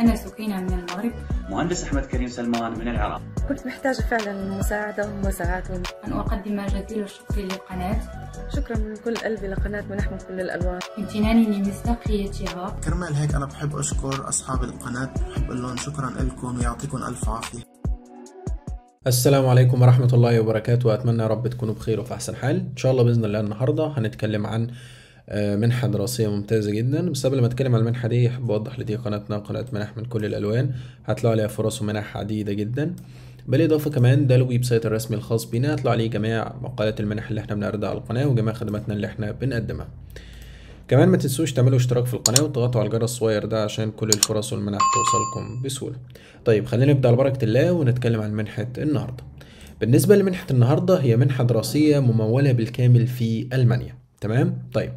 أنا سكينة من المغرب مهندس أحمد كريم سلمان من العراق كنت محتاجة فعلا مساعدة ومساعدة أن أقدم جزيل الشكر للقناة شكرا من كل قلبي لقناة منحمل كل الألوان امتناني لمصداقيتها كرمال هيك أنا بحب أشكر أصحاب القناة بحب أقول لهم شكرا لكم ويعطيكم ألف عافية السلام عليكم ورحمة الله وبركاته أتمنى يا رب تكونوا بخير وفي أحسن حال إن شاء الله بإذن الله النهاردة هنتكلم عن آه، منحة دراسية ممتازة جدا بس قبل ما اتكلم على المنحة دي احب اوضح لدي قناتنا قناة منح من كل الالوان هتلاقوا عليها فرص ومنح عديدة جدا بالاضافة كمان ده الويب سايت الرسمي الخاص بينا هتلاقوا عليه جميع مقالات المنح اللي احنا بنعرضها على القناة وجميع خدماتنا اللي احنا بنقدمها كمان ما تنسوش تعملوا اشتراك في القناة وتضغطوا على الجرس الصغير ده عشان كل الفرص والمنح توصلكم بسهولة طيب خلينا نبدأ على بركة الله ونتكلم عن منحة النهاردة بالنسبة لمنحة النهاردة هي منحة دراسية ممولة بالكامل في ألمانيا تمام طيب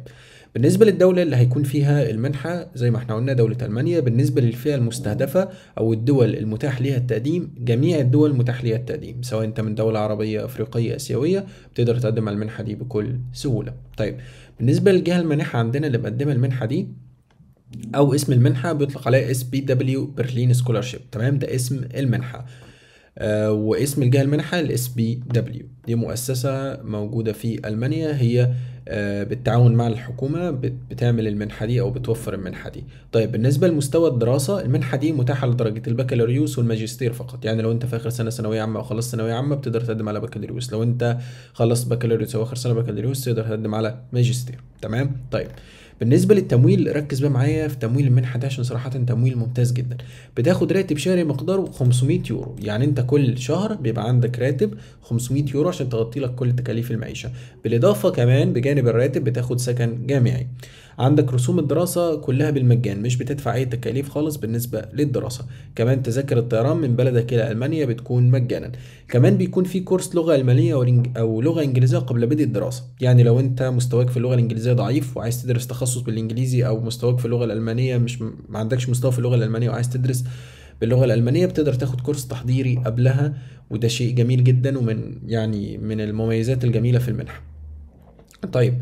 بالنسبه للدوله اللي هيكون فيها المنحه زي ما احنا قلنا دوله المانيا بالنسبه للفئه المستهدفه او الدول المتاح ليها التقديم جميع الدول متاح ليها التقديم سواء انت من دوله عربيه افريقيه اسيويه بتقدر تقدم على المنحه دي بكل سهوله طيب بالنسبه للجهه المانحه عندنا اللي مقدمه المنحه دي او اسم المنحه بيطلق عليها اس بي دبليو برلين سكولارشيب تمام ده اسم المنحه آه، واسم الجهه المنحه الاس بي دبليو دي مؤسسه موجوده في المانيا هي آه، بالتعاون مع الحكومه بتعمل المنحه دي او بتوفر المنحه دي طيب بالنسبه لمستوى الدراسه المنحه دي متاحه لدرجه البكالوريوس والماجستير فقط يعني لو انت في اخر سنه ثانويه عامه او خلصت ثانويه عامه بتقدر تقدم على بكالوريوس لو انت خلصت بكالوريوس او اخر سنه بكالوريوس تقدر تقدم على ماجستير تمام طيب بالنسبه للتمويل ركز بقى معايا في تمويل المنحه ده عشان صراحه تمويل ممتاز جدا بتاخد راتب شهري مقداره 500 يورو يعني انت كل شهر بيبقى عندك راتب 500 يورو عشان تغطي لك كل تكاليف المعيشه بالاضافه كمان بجانب الراتب بتاخد سكن جامعي عندك رسوم الدراسة كلها بالمجان مش بتدفع أي تكاليف خالص بالنسبة للدراسة كمان تذاكر الطيران من بلدك إلى ألمانيا بتكون مجانا كمان بيكون في كورس لغة ألمانية أو لغة إنجليزية قبل بدء الدراسة يعني لو أنت مستواك في اللغة الإنجليزية ضعيف وعايز تدرس تخصص تخصص بالانجليزي او مستواك في اللغه الالمانيه مش ما عندكش مستوى في اللغه الالمانيه وعايز تدرس باللغه الالمانيه بتقدر تاخد كورس تحضيري قبلها وده شيء جميل جدا ومن يعني من المميزات الجميله في المنحه طيب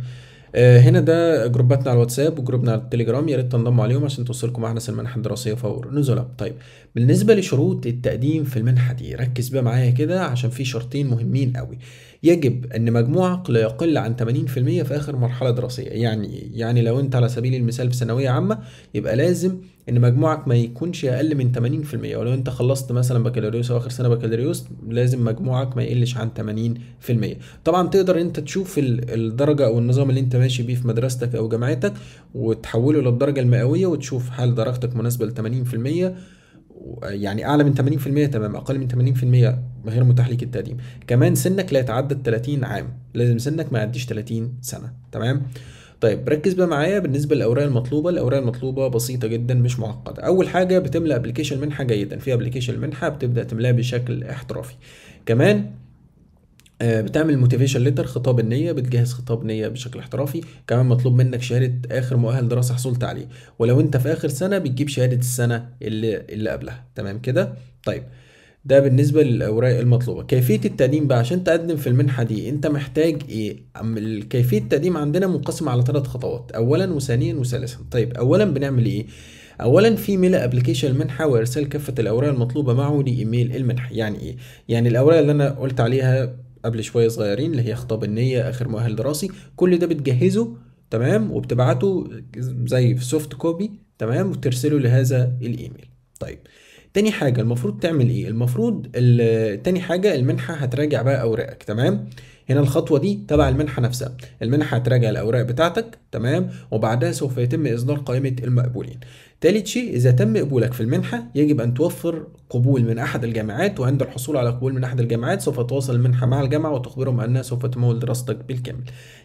آه، هنا ده جروباتنا على الواتساب وجروبنا على التليجرام يا ريت تنضموا عليهم عشان توصلكم احدث المنحه الدراسيه فور نزل طيب بالنسبه لشروط التقديم في المنحه دي ركز بقى معايا كده عشان في شرطين مهمين قوي يجب ان مجموعك لا يقل عن 80% في اخر مرحله دراسيه يعني يعني لو انت على سبيل المثال في ثانويه عامه يبقى لازم ان مجموعك ما يكونش اقل من 80% ولو انت خلصت مثلا بكالوريوس او اخر سنه بكالوريوس لازم مجموعك ما يقلش عن 80% طبعا تقدر انت تشوف الدرجه او النظام اللي انت ماشي بيه في مدرستك او جامعتك وتحوله للدرجه المئويه وتشوف هل درجتك مناسبه ل 80% يعني اعلى من 80% تمام اقل من 80% غير متاح ليك التقديم كمان سنك لا يتعدى 30 عام لازم سنك ما يعديش 30 سنه تمام طيب ركز بقى معايا بالنسبه للاوراق المطلوبه الاوراق المطلوبه بسيطه جدا مش معقده اول حاجه بتملى ابلكيشن منحه جيدا في ابلكيشن منحه بتبدا تملاه بشكل احترافي كمان آه، بتعمل موتيفيشن ليتر خطاب النيه بتجهز خطاب نيه بشكل احترافي كمان مطلوب منك شهاده اخر مؤهل دراسه حصلت عليه ولو انت في اخر سنه بتجيب شهاده السنه اللي اللي قبلها تمام كده طيب ده بالنسبه للاوراق المطلوبه كيفيه التقديم بقى عشان تقدم في المنحه دي انت محتاج ايه كيفيه التقديم عندنا منقسمه على ثلاث خطوات اولا وثانيا وثالثا طيب اولا بنعمل ايه اولا في ميل ابلكيشن المنحه وارسال كافه الاوراق المطلوبه معه لايميل المنحه يعني ايه يعني الاوراق اللي انا قلت عليها قبل شويه صغيرين اللي هي خطاب النيه اخر مؤهل دراسي كل ده بتجهزه تمام وبتبعته زي في سوفت كوبي تمام وترسله لهذا الايميل طيب تاني حاجه المفروض تعمل ايه المفروض تاني حاجه المنحه هتراجع بقى اوراقك تمام هنا الخطوه دي تبع المنحه نفسها المنحه هتراجع الاوراق بتاعتك تمام وبعدها سوف يتم اصدار قائمه المقبولين تالت شيء إذا تم قبولك في المنحة يجب أن توفر قبول من أحد الجامعات وعند الحصول على قبول من أحد الجامعات سوف تواصل المنحة مع الجامعة وتخبرهم أنها سوف تمول دراستك بالكامل.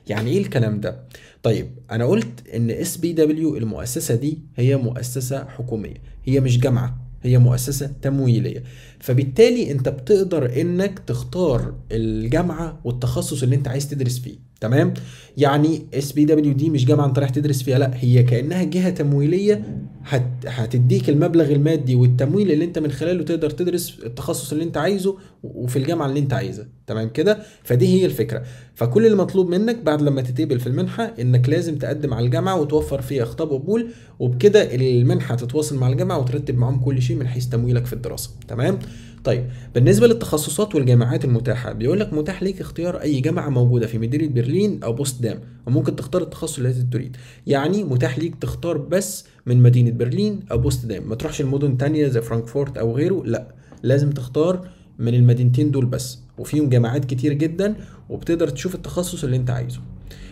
يعني إيه الكلام ده؟ طيب أنا قلت إن اس بي دبليو المؤسسة دي هي مؤسسة حكومية هي مش جامعة هي مؤسسة تمويلية فبالتالي انت بتقدر انك تختار الجامعة والتخصص اللي انت عايز تدرس فيه تمام يعني اس بي دبليو دي مش جامعه انت رايح تدرس فيها لا هي كانها جهه تمويليه هت... هتديك المبلغ المادي والتمويل اللي انت من خلاله تقدر تدرس التخصص اللي انت عايزه وفي الجامعه اللي انت عايزها تمام كده فدي هي الفكره فكل المطلوب منك بعد لما تتقبل في المنحه انك لازم تقدم على الجامعه وتوفر فيها خطاب قبول وبكده المنحه تتواصل مع الجامعه وترتب معاهم كل شيء من حيث تمويلك في الدراسه تمام طيب بالنسبه للتخصصات والجامعات المتاحه بيقول لك متاح ليك اختيار اي جامعه موجوده في مدينه برلين او بوستدام وممكن تختار التخصص اللي انت تريد يعني متاح ليك تختار بس من مدينه برلين او بوستدام ما تروحش المدن تانية زي فرانكفورت او غيره لا لازم تختار من المدينتين دول بس وفيهم جامعات كتير جدا وبتقدر تشوف التخصص اللي انت عايزه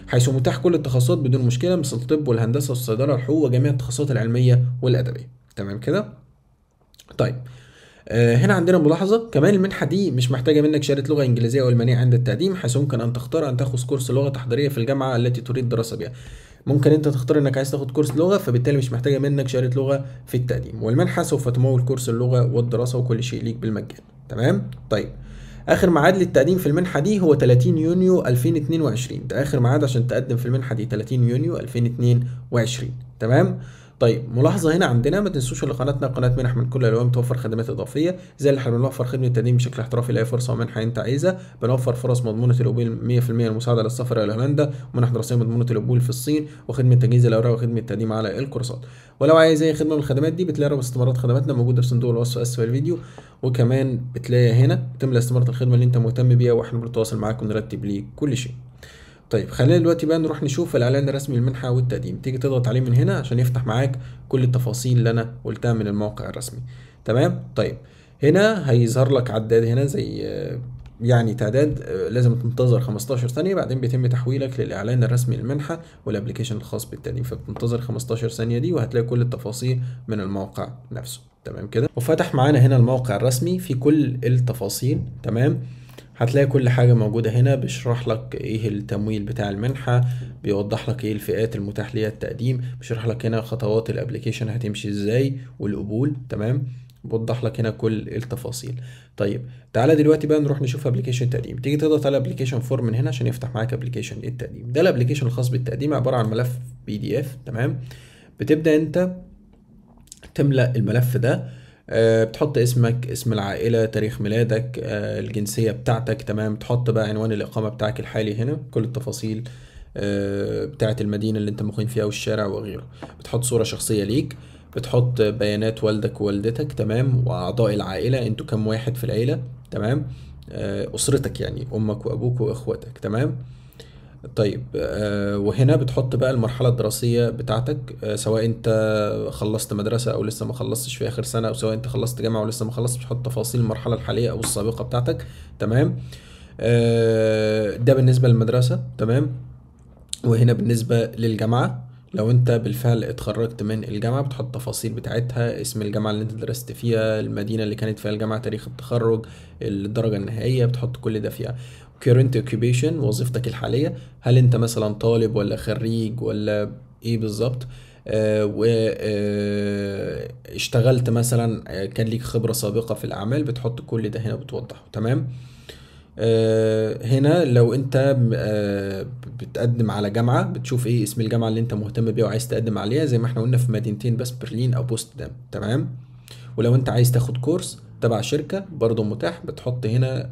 حيث متاح كل التخصصات بدون مشكله مثل الطب والهندسه والصيدله والحقوق وجميع التخصصات العلميه والادبيه تمام كده طيب آه، هنا عندنا ملاحظه كمان المنحه دي مش محتاجه منك شهاده لغه انجليزيه او المانيه عند التقديم حيث يمكن ان تختار ان تاخذ كورس لغه تحضيريه في الجامعه التي تريد الدراسه بها ممكن انت تختار انك عايز تاخد كورس لغه فبالتالي مش محتاجه منك شهاده لغه في التقديم والمنحه سوف تمول كورس اللغه والدراسه وكل شيء ليك بالمجان تمام طيب اخر ميعاد للتقديم في المنحه دي هو 30 يونيو 2022 ده اخر ميعاد عشان تقدم في المنحه دي 30 يونيو 2022 تمام طيب ملاحظه هنا عندنا ما تنسوش ان قناتنا قناه منح من كل الالوان بتوفر خدمات اضافيه زي اللي احنا بنوفر خدمه تقديم بشكل احترافي لاي فرصه ومنحه انت عايزها بنوفر فرص مضمونه القبول 100% للمساعده للسفر الى هولندا ومنح دراسيه مضمونه القبول في الصين وخدمه تجهيز الاوراق وخدمه التقديم على الكورسات ولو عايز اي خدمه من الخدمات دي بتلاقي رابط استمارات خدماتنا موجوده في صندوق الوصف اسفل الفيديو وكمان بتلاقي هنا بتملى استماره الخدمه اللي انت مهتم بيها واحنا بنتواصل معاك ونرتب ليك كل شيء طيب خلينا دلوقتي بقى نروح نشوف الاعلان الرسمي للمنحه والتقديم تيجي تضغط عليه من هنا عشان يفتح معاك كل التفاصيل اللي انا قلتها من الموقع الرسمي تمام طيب هنا هيظهر لك عداد هنا زي يعني تعداد لازم تنتظر 15 ثانية بعدين بيتم تحويلك للإعلان الرسمي للمنحة والابلكيشن الخاص بالتقديم فبتنتظر 15 ثانية دي وهتلاقي كل التفاصيل من الموقع نفسه تمام كده وفتح معانا هنا الموقع الرسمي في كل التفاصيل تمام هتلاقي كل حاجة موجودة هنا بيشرح لك ايه التمويل بتاع المنحة بيوضح لك ايه الفئات المتاح ليها التقديم بيشرح لك هنا خطوات الابليكيشن هتمشي ازاي والقبول تمام بوضح لك هنا كل التفاصيل طيب تعالى دلوقتي بقى نروح نشوف ابلكيشن تقديم تيجي تضغط على ابلكيشن فورم من هنا عشان يفتح معاك ابلكيشن التقديم ده الابلكيشن الخاص بالتقديم عباره عن ملف بي دي اف تمام بتبدا انت تملا الملف ده آه، بتحط اسمك اسم العائلة تاريخ ميلادك آه، الجنسية بتاعتك تمام تحط بقى عنوان الإقامة بتاعك الحالي هنا كل التفاصيل آه، بتاعة المدينة اللي انت مقيم فيها والشارع وغيره بتحط صورة شخصية ليك بتحط بيانات والدك ووالدتك تمام وأعضاء العائلة انتوا كام واحد في العيلة تمام أسرتك يعني أمك وأبوك وإخواتك تمام طيب آه، وهنا بتحط بقى المرحلة الدراسية بتاعتك آه، سواء انت خلصت مدرسة او لسه ما خلصتش في اخر سنة او سواء انت خلصت جامعة ولسه ما خلصت بتحط تفاصيل المرحلة الحالية او السابقة بتاعتك تمام آه، ده بالنسبة للمدرسة تمام وهنا بالنسبة للجامعة لو انت بالفعل اتخرجت من الجامعة بتحط تفاصيل بتاعتها اسم الجامعة اللي انت درست فيها المدينة اللي كانت فيها الجامعة تاريخ التخرج الدرجة النهائية بتحط كل ده فيها current occupation وظيفتك الحالية هل أنت مثلا طالب ولا خريج ولا إيه بالظبط آه، واشتغلت آه، مثلا آه، كان ليك خبرة سابقة في الأعمال بتحط كل ده هنا بتوضحه تمام هنا لو انت بتقدم على جامعه بتشوف ايه اسم الجامعه اللي انت مهتم بيها وعايز تقدم عليها زي ما احنا قلنا في مدينتين بس برلين او بوستدام تمام ولو انت عايز تاخد كورس تبع شركه برضه متاح بتحط هنا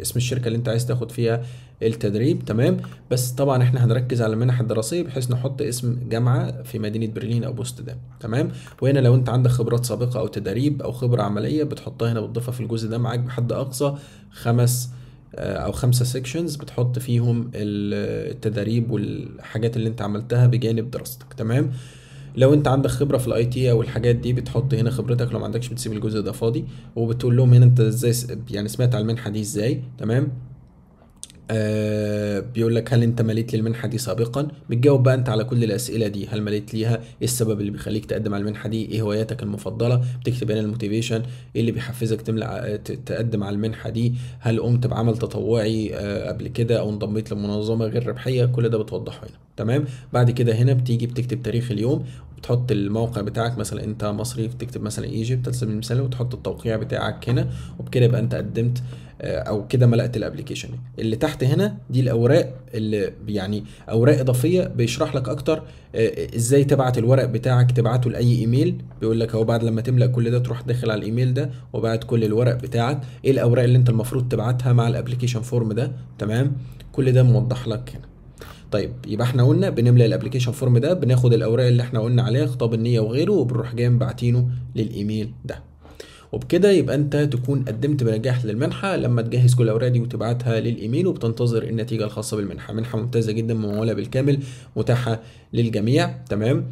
اسم الشركه اللي انت عايز تاخد فيها التدريب تمام بس طبعا احنا هنركز على المنح الدراسيه بحيث نحط اسم جامعه في مدينه برلين او بوستدام تمام وهنا لو انت عندك خبرات سابقه او تدريب او خبره عمليه بتحطها هنا بتضيفها في الجزء ده معاك بحد اقصى خمس آه، او خمسه سيكشنز بتحط فيهم التدريب والحاجات اللي انت عملتها بجانب دراستك تمام لو انت عندك خبره في الاي تي او الحاجات دي بتحط هنا خبرتك لو ما عندكش بتسيب الجزء ده فاضي وبتقول لهم هنا انت ازاي يعني سمعت على المنحه دي ازاي تمام آه بيقول لك هل انت مليت للمنحه دي سابقا بتجاوب بقى انت على كل الاسئله دي هل مليت ليها ايه السبب اللي بيخليك تقدم على المنحه دي ايه هواياتك المفضله بتكتب هنا الموتيفيشن ايه اللي بيحفزك تملأ تقدم على المنحه دي هل قمت بعمل تطوعي آه قبل كده او انضميت لمنظمه غير ربحيه كل ده بتوضحه هنا تمام بعد كده هنا بتيجي بتكتب تاريخ اليوم وبتحط الموقع بتاعك مثلا انت مصري بتكتب مثلا ايجيبت على سبيل المثال وتحط التوقيع بتاعك هنا وبكده يبقى انت قدمت آه، او كده ملأت الابلكيشن اللي تحت هنا دي الاوراق اللي يعني اوراق اضافيه بيشرح لك اكتر آه، ازاي تبعت الورق بتاعك تبعته لاي ايميل بيقول لك اهو بعد لما تملأ كل ده تروح داخل على الايميل ده وبعت كل الورق بتاعك ايه الاوراق اللي انت المفروض تبعتها مع الابلكيشن فورم ده تمام كل ده موضح لك هنا طيب يبقى احنا قلنا بنملى الابلكيشن فورم ده بناخد الاوراق اللي احنا قلنا عليها خطاب النيه وغيره وبنروح جاي باعتينه للايميل ده وبكده يبقى انت تكون قدمت بنجاح للمنحه لما تجهز كل الاوراق دي وتبعتها للايميل وبتنتظر النتيجه الخاصه بالمنحه منحه ممتازه جدا مموله بالكامل متاحه للجميع تمام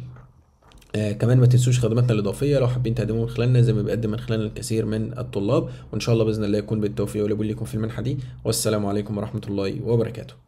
آه كمان ما تنسوش خدماتنا الاضافيه لو حابين تقدموا من خلالنا زي ما بيقدم من خلالنا الكثير من الطلاب وان شاء الله باذن الله يكون بالتوفيق والقبول لكم في المنحه دي والسلام عليكم ورحمه الله وبركاته